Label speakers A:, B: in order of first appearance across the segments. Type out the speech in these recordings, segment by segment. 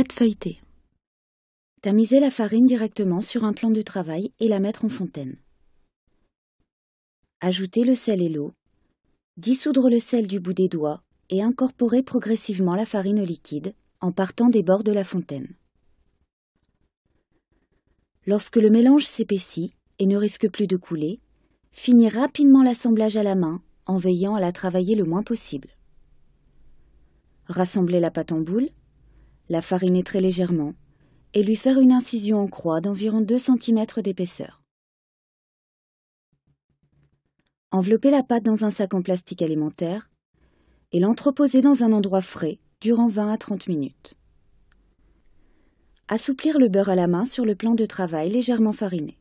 A: de feuilletée. Tamiser la farine directement sur un plan de travail et la mettre en fontaine. Ajoutez le sel et l'eau. Dissoudre le sel du bout des doigts et incorporer progressivement la farine liquide en partant des bords de la fontaine. Lorsque le mélange s'épaissit et ne risque plus de couler, finis rapidement l'assemblage à la main en veillant à la travailler le moins possible. Rassemblez la pâte en boule la fariner très légèrement et lui faire une incision en croix d'environ 2 cm d'épaisseur. Envelopper la pâte dans un sac en plastique alimentaire et l'entreposer dans un endroit frais durant 20 à 30 minutes. Assouplir le beurre à la main sur le plan de travail légèrement fariné.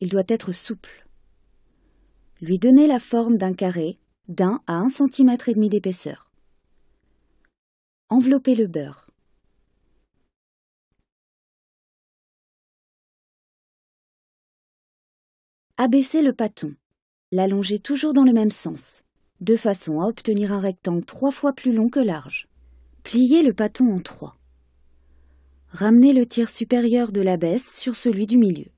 A: Il doit être souple. Lui donner la forme d'un carré d'un à un cm et demi d'épaisseur.
B: Enveloppez le beurre. Abaissez le pâton. L'allongez toujours dans le même sens, de façon à obtenir un rectangle
A: trois fois plus long que large. Pliez le pâton en trois. Ramenez le tir supérieur de la baisse sur celui du milieu.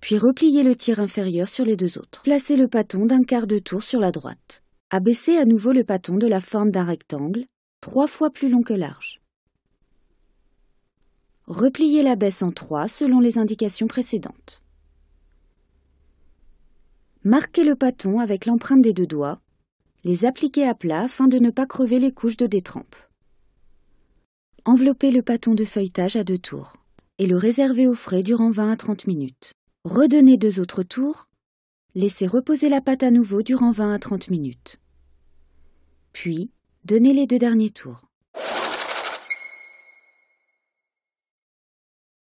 A: Puis repliez le tir inférieur sur les deux autres. Placez le pâton d'un quart de tour sur la droite. Abaissez à nouveau le pâton de la forme d'un rectangle trois fois plus long que large. Repliez la baisse en trois selon les indications précédentes. Marquez le pâton avec l'empreinte des deux doigts, les appliquez à plat afin de ne pas crever les couches de détrempe. Enveloppez le pâton de feuilletage à deux tours et le réservez au frais durant 20 à 30 minutes. Redonnez deux autres tours, laissez reposer la pâte à nouveau durant 20 à 30 minutes. Puis,
B: Donnez les deux derniers tours.